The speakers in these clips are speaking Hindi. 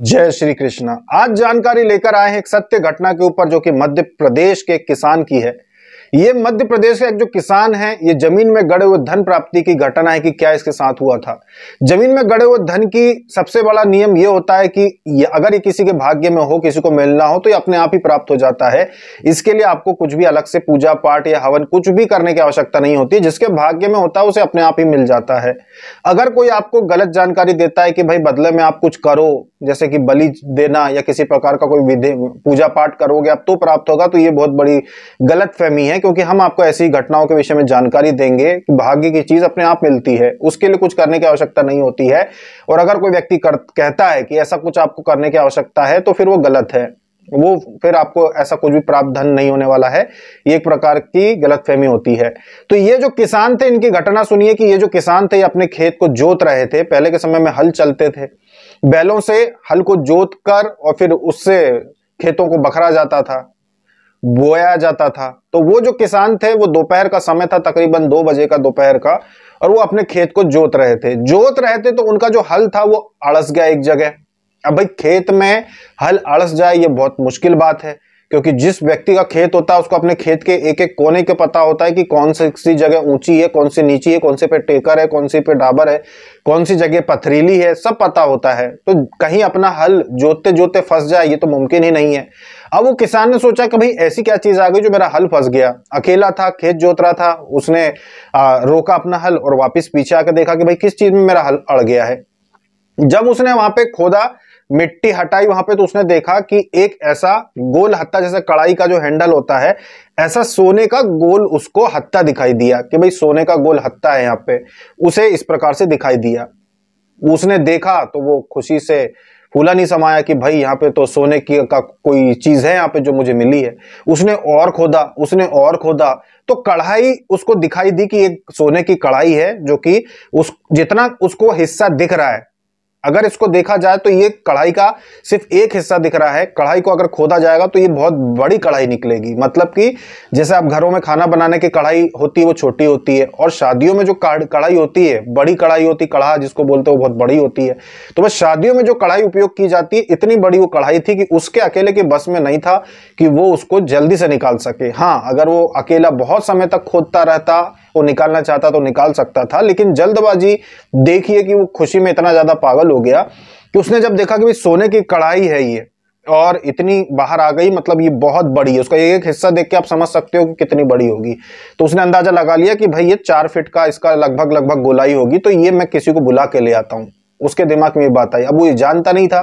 जय श्री कृष्णा आज जानकारी लेकर आए हैं एक सत्य घटना के ऊपर जो कि मध्य प्रदेश के किसान की है ये मध्य प्रदेश का एक जो किसान है ये जमीन में गड़े हुए धन प्राप्ति की घटना है कि क्या इसके साथ हुआ था जमीन में गड़े हुए धन की सबसे बड़ा नियम ये होता है कि ये अगर ये किसी के भाग्य में हो किसी को मिलना हो तो ये अपने आप ही प्राप्त हो जाता है इसके लिए आपको कुछ भी अलग से पूजा पाठ या हवन कुछ भी करने की आवश्यकता नहीं होती जिसके भाग्य में होता है उसे अपने आप ही मिल जाता है अगर कोई आपको गलत जानकारी देता है कि भाई बदले में आप कुछ करो जैसे कि बलि देना या किसी प्रकार का कोई विधि पूजा पाठ करोगे आप तो प्राप्त होगा तो ये बहुत बड़ी गलत फहमी है क्योंकि हम आपको ऐसी घटनाओं के विषय में जानकारी देंगे कि भाग्य की चीज़ अपने आप मिलती है उसके लिए कुछ करने की आवश्यकता नहीं होती है और अगर कोई व्यक्ति कर, कहता है कि ऐसा कुछ आपको करने की आवश्यकता है तो फिर वो गलत है वो फिर आपको ऐसा कुछ भी प्रावधान नहीं होने वाला है ये एक प्रकार की गलतफहमी होती है तो ये जो किसान थे इनकी घटना सुनिए कि ये जो किसान थे ये अपने खेत को जोत रहे थे पहले के समय में हल चलते थे बैलों से हल को जोत कर और फिर उससे खेतों को बखरा जाता था बोया जाता था तो वो जो किसान थे वो दोपहर का समय था तकरीबन दो बजे का दोपहर का और वो अपने खेत को जोत रहे थे जोत रहे थे तो उनका जो हल था वो अड़स गया एक जगह अब भाई खेत में हल अड़स जाए ये बहुत मुश्किल बात है क्योंकि जिस व्यक्ति का खेत होता है उसको अपने खेत के एक एक कोने के पता होता है कि कौन सी जगह ऊंची है कौन सी नीची है कौन से पे टेकर है कौन सी पे डाबर है कौन सी जगह पथरीली है सब पता होता है तो कहीं अपना हल जोतते जोतते फंस जाए ये तो मुमकिन ही नहीं है अब वो किसान ने सोचा कि भाई ऐसी क्या चीज़ आ गई जो मेरा हल फंस गया अकेला था खेत जोत रहा था उसने आ, रोका अपना हल और वापिस पीछे आकर देखा कि भाई किस चीज़ में मेरा हल अड़ गया है जब उसने वहां पे खोदा मिट्टी हटाई वहां पे तो उसने देखा कि एक ऐसा गोल हत्ता जैसे कड़ाई का जो हैंडल होता है ऐसा सोने का गोल उसको हत्ता दिखाई दिया कि भाई सोने का गोल हत्ता है यहाँ पे उसे इस प्रकार से दिखाई दिया उसने देखा तो वो खुशी से फूला नहीं समाया कि भाई यहाँ पे तो सोने की का कोई चीज है यहाँ पे जो मुझे मिली है उसने और खोदा उसने और खोदा तो कढ़ाई उसको दिखाई दी कि एक सोने की कढ़ाई है जो कि उस जितना उसको हिस्सा दिख रहा है अगर इसको देखा जाए तो ये कढ़ाई का सिर्फ एक हिस्सा दिख रहा है कढ़ाई को अगर खोदा जाएगा तो ये बहुत बड़ी कढ़ाई निकलेगी मतलब कि जैसे आप घरों में खाना बनाने की कढ़ाई होती है वो छोटी होती है और शादियों में जो कढ़ाई होती है बड़ी कढ़ाई होती है कढ़ा जिसको बोलते हैं वो बहुत बड़ी होती है तो बस शादियों में जो कढ़ाई उपयोग की जाती है इतनी बड़ी वो कढ़ाई थी कि उसके अकेले के बस में नहीं था कि वो उसको जल्दी से निकाल सके हाँ अगर वो अकेला बहुत समय तक खोदता रहता वो निकालना चाहता तो निकाल सकता था लेकिन जल्दबाजी देखिए कि वो खुशी में इतना ज़्यादा पागल हो हो गया कि उसने जब देखा कि भाई सोने की कढ़ाई है ये और इतनी बाहर आ गई मतलब ये बहुत बड़ी है उसका एक एक हिस्सा देख के आप समझ सकते हो कि कितनी बड़ी होगी तो उसने अंदाजा लगा लिया कि भाई ये चार फिट का इसका लगभग लगभग गोलाई होगी तो ये मैं किसी को बुला के ले आता हूँ उसके दिमाग में ये बात आई अब वो ये जानता नहीं था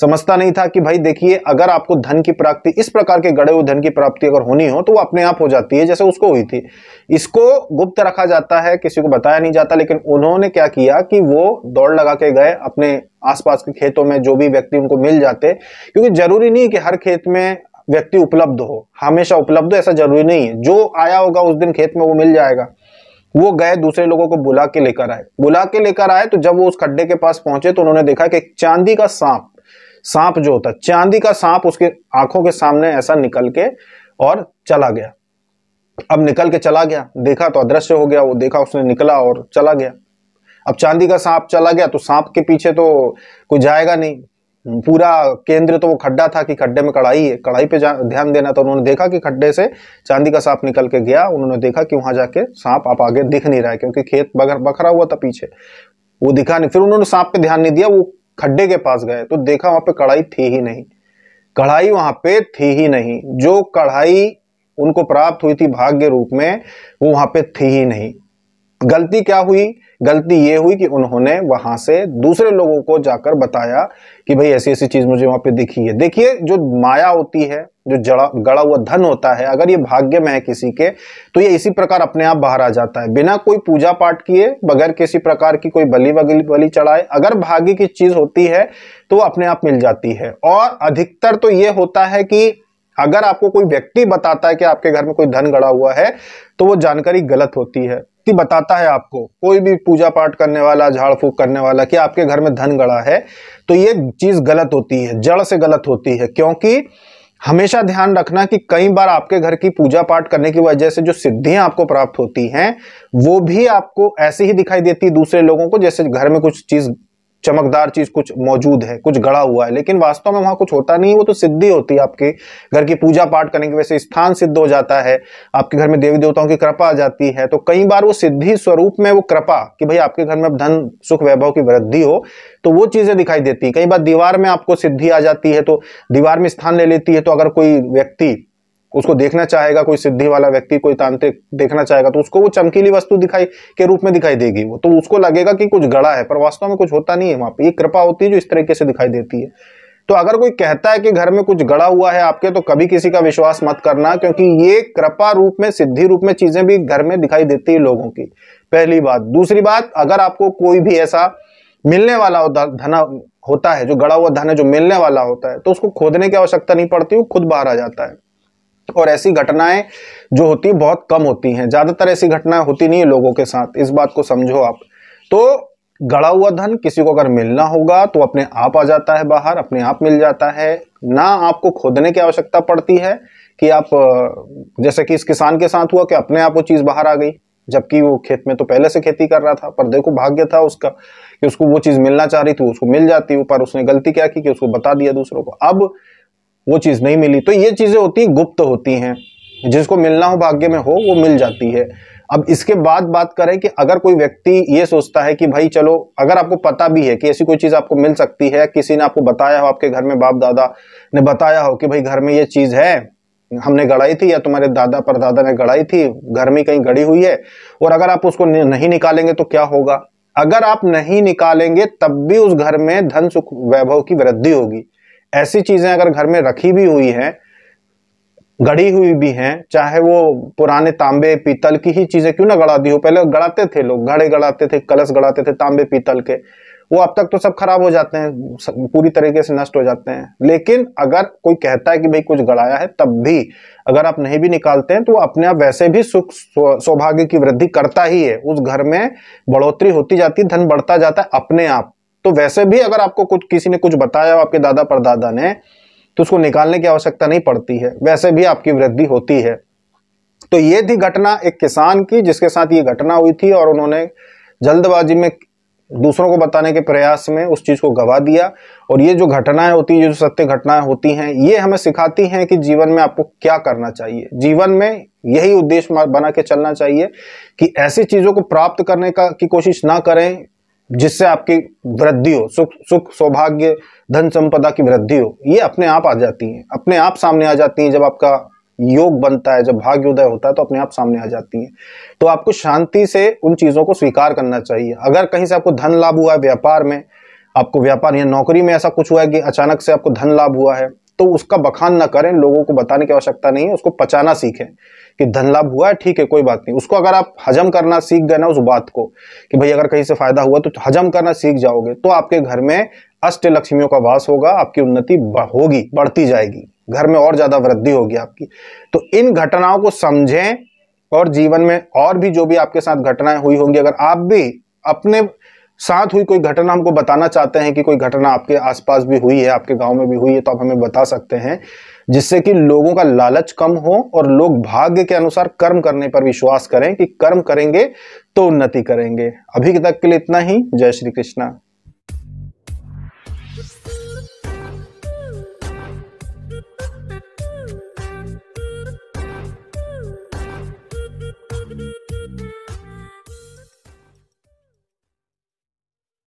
समझता नहीं था कि भाई देखिए अगर आपको धन की प्राप्ति इस प्रकार के गड़े हुए धन की प्राप्ति अगर होनी हो तो वो अपने आप हो जाती है जैसे उसको हुई थी इसको गुप्त रखा जाता है किसी को बताया नहीं जाता लेकिन उन्होंने क्या किया कि वो दौड़ लगा के गए अपने आसपास के खेतों में जो भी व्यक्ति उनको मिल जाते क्योंकि जरूरी नहीं कि हर खेत में व्यक्ति उपलब्ध हो हमेशा उपलब्ध ऐसा जरूरी नहीं है जो आया होगा उस दिन खेत में वो मिल जाएगा वो गए दूसरे लोगों को बुला के लेकर आए बुला के लेकर आए तो जब वो उस खड्डे के पास पहुंचे तो उन्होंने देखा कि चांदी का सांप सांप जो होता चांदी का सांप उसके आंखों के सामने ऐसा निकल के और चला गया अब निकल के चला गया देखा तो अदृश्य हो गया वो देखा उसने निकला और चला गया अब चांदी का सांप चला गया तो सांप के पीछे तो कोई जाएगा नहीं पूरा केंद्र तो वो खड्डा था कि खड्डे में कढ़ाई है कढ़ाई पे ध्यान देना तो उन्होंने देखा कि खड्डे से चांदी का सांप निकल के गया उन्होंने देखा कि वहां जाके सांप आप आगे दिख नहीं रहा है क्योंकि खेत बखरा हुआ था पीछे वो दिखा नहीं फिर उन्होंने सांप पे ध्यान नहीं दिया वो खड्डे के पास गए तो देखा वहां पे कढ़ाई थी ही नहीं कढ़ाई वहां पे थी ही नहीं जो कढ़ाई उनको प्राप्त हुई थी भाग्य रूप में वो वहां पे थी ही नहीं गलती क्या हुई गलती ये हुई कि उन्होंने वहां से दूसरे लोगों को जाकर बताया कि भाई ऐसी ऐसी चीज मुझे वहां पे दिखी है देखिए जो माया होती है जो जड़ा गड़ा हुआ धन होता है अगर ये भाग्य में है किसी के तो ये इसी प्रकार अपने आप बाहर आ जाता है बिना कोई पूजा पाठ किए बगैर किसी प्रकार की कोई बलि बलि चढ़ाए अगर भाग्य की चीज होती है तो वो अपने आप मिल जाती है और अधिकतर तो ये होता है कि अगर आपको कोई व्यक्ति बताता है कि आपके घर में कोई धन गड़ा हुआ है तो वो जानकारी गलत होती है व्यक्ति बताता है आपको कोई भी पूजा पाठ करने वाला झाड़ फूक करने वाला कि आपके घर में धन गड़ा है तो ये चीज गलत होती है जड़ से गलत होती है क्योंकि हमेशा ध्यान रखना कि कई बार आपके घर की पूजा पाठ करने की वजह से जो सिद्धियां आपको प्राप्त होती हैं वो भी आपको ऐसे ही दिखाई देती है दूसरे लोगों को जैसे घर में कुछ चीज चमकदार चीज कुछ मौजूद है कुछ गड़ा हुआ है लेकिन वास्तव में वहां कुछ होता नहीं वो तो सिद्धि होती है आपके घर की पूजा पाठ करने की वजह से स्थान सिद्ध हो जाता है आपके घर में देवी देवताओं की कृपा आ जाती है तो कई बार वो सिद्धि स्वरूप में वो कृपा कि भाई आपके घर में धन सुख वैभव की वृद्धि हो तो वो चीजें दिखाई देती है कई बार दीवार में आपको सिद्धि आ जाती है तो दीवार में स्थान ले लेती है तो अगर कोई व्यक्ति उसको देखना चाहेगा कोई सिद्धि वाला व्यक्ति कोई तांत्रिक देखना चाहेगा तो उसको वो चमकीली वस्तु दिखाई के रूप में दिखाई देगी वो तो उसको लगेगा कि कुछ गड़ा है पर वास्तव में कुछ होता नहीं है वहां पर ये कृपा होती है जो इस तरीके से दिखाई देती है तो अगर कोई कहता है कि घर में कुछ गड़ा हुआ है आपके तो कभी किसी का विश्वास मत करना क्योंकि ये कृपा रूप में सिद्धि रूप में चीजें भी घर में दिखाई देती है लोगों की पहली बात दूसरी बात अगर आपको कोई भी ऐसा मिलने वाला धन होता है जो गड़ा हुआ धन है जो मिलने वाला होता है तो उसको खोदने की आवश्यकता नहीं पड़ती वो खुद बाहर आ जाता है और ऐसी घटनाएं जो होती है बहुत कम होती हैं ज़्यादातर ऐसी घटनाएं होती नहीं है लोगों के साथ इस बात को समझो आप तो गड़ा हुआ धन किसी को अगर मिलना होगा तो अपने आप आ जाता है बाहर अपने आप मिल जाता है ना आपको खोदने की आवश्यकता पड़ती है कि आप जैसे कि इस किसान के साथ हुआ कि अपने आप वो चीज़ बाहर आ गई जबकि वो खेत में तो पहले से खेती कर रहा था पर देखो भाग्य था उसका कि उसको वो चीज़ मिलना चाह रही थी उसको मिल जाती पर उसने गलती क्या की कि उसको बता दिया दूसरों को अब वो चीज़ नहीं मिली तो ये चीज़ें होती गुप्त होती हैं जिसको मिलना हो भाग्य में हो वो मिल जाती है अब इसके बाद बात करें कि अगर कोई व्यक्ति ये सोचता है कि भाई चलो अगर आपको पता भी है कि ऐसी कोई चीज़ आपको मिल सकती है किसी ने आपको बताया हो आपके घर में बाप दादा ने बताया हो कि भाई घर में ये चीज़ है हमने गढ़ाई थी या तुम्हारे दादा परदादा ने गढ़ाई थी घर में कहीं गड़ी हुई है और अगर आप उसको नहीं निकालेंगे तो क्या होगा अगर आप नहीं निकालेंगे तब भी उस घर में धन सुख वैभव की वृद्धि होगी ऐसी चीज़ें अगर घर में रखी भी हुई हैं गढ़ी हुई भी हैं चाहे वो पुराने तांबे पीतल की ही चीज़ें क्यों ना गड़ा दी हो पहले गड़ाते थे लोग घड़े गड़ाते थे कलश गड़ाते थे तांबे पीतल के वो अब तक तो सब खराब हो जाते हैं पूरी तरीके से नष्ट हो जाते हैं लेकिन अगर कोई कहता है कि भाई कुछ गड़ाया है तब भी अगर आप नहीं भी निकालते हैं तो अपने आप वैसे भी सुख सौभाग्य की वृद्धि करता ही है उस घर में बढ़ोतरी होती जाती धन बढ़ता जाता है अपने आप तो वैसे भी अगर आपको कुछ किसी ने कुछ बताया आपके दादा परदादा ने तो उसको निकालने की आवश्यकता नहीं पड़ती है वैसे भी आपकी वृद्धि होती है तो ये थी घटना एक किसान की जिसके साथ ये घटना हुई थी और उन्होंने जल्दबाजी में दूसरों को बताने के प्रयास में उस चीज़ को गवा दिया और ये जो घटनाएं होती है जो सत्य घटनाएं होती हैं ये हमें सिखाती हैं कि जीवन में आपको क्या करना चाहिए जीवन में यही उद्देश्य बना के चलना चाहिए कि ऐसी चीज़ों को प्राप्त करने का की कोशिश ना करें जिससे आपकी वृद्धि हो सुख सुख सौभाग्य धन संपदा की वृद्धि हो ये अपने आप आ जाती हैं अपने आप सामने आ जाती हैं जब आपका योग बनता है जब भाग्योदय होता है तो अपने आप सामने आ जाती है तो आपको शांति से उन चीज़ों को स्वीकार करना चाहिए अगर कहीं से आपको धन लाभ हुआ है व्यापार में आपको व्यापार या नौकरी में ऐसा कुछ हुआ है कि अचानक से आपको धन लाभ हुआ है तो उसका बखान ना करें लोगों को बताने की आवश्यकता नहीं है उसको पचाना सीखें कि धन लाभ हुआ है ठीक है कोई बात नहीं उसको अगर आप हजम करना सीख गए ना उस बात को कि भाई अगर कहीं से फायदा हुआ तो हजम करना सीख जाओगे तो आपके घर में अष्ट लक्ष्मियों का वास होगा आपकी उन्नति होगी बढ़ती जाएगी घर में और ज्यादा वृद्धि होगी आपकी तो इन घटनाओं को समझें और जीवन में और भी जो भी आपके साथ घटनाएं हुई होंगी अगर आप भी अपने साथ हुई कोई घटना हमको बताना चाहते हैं कि कोई घटना आपके आसपास भी हुई है आपके गांव में भी हुई है तो आप हमें बता सकते हैं जिससे कि लोगों का लालच कम हो और लोग भाग्य के अनुसार कर्म करने पर विश्वास करें कि कर्म करेंगे तो उन्नति करेंगे अभी तक के लिए इतना ही जय श्री कृष्णा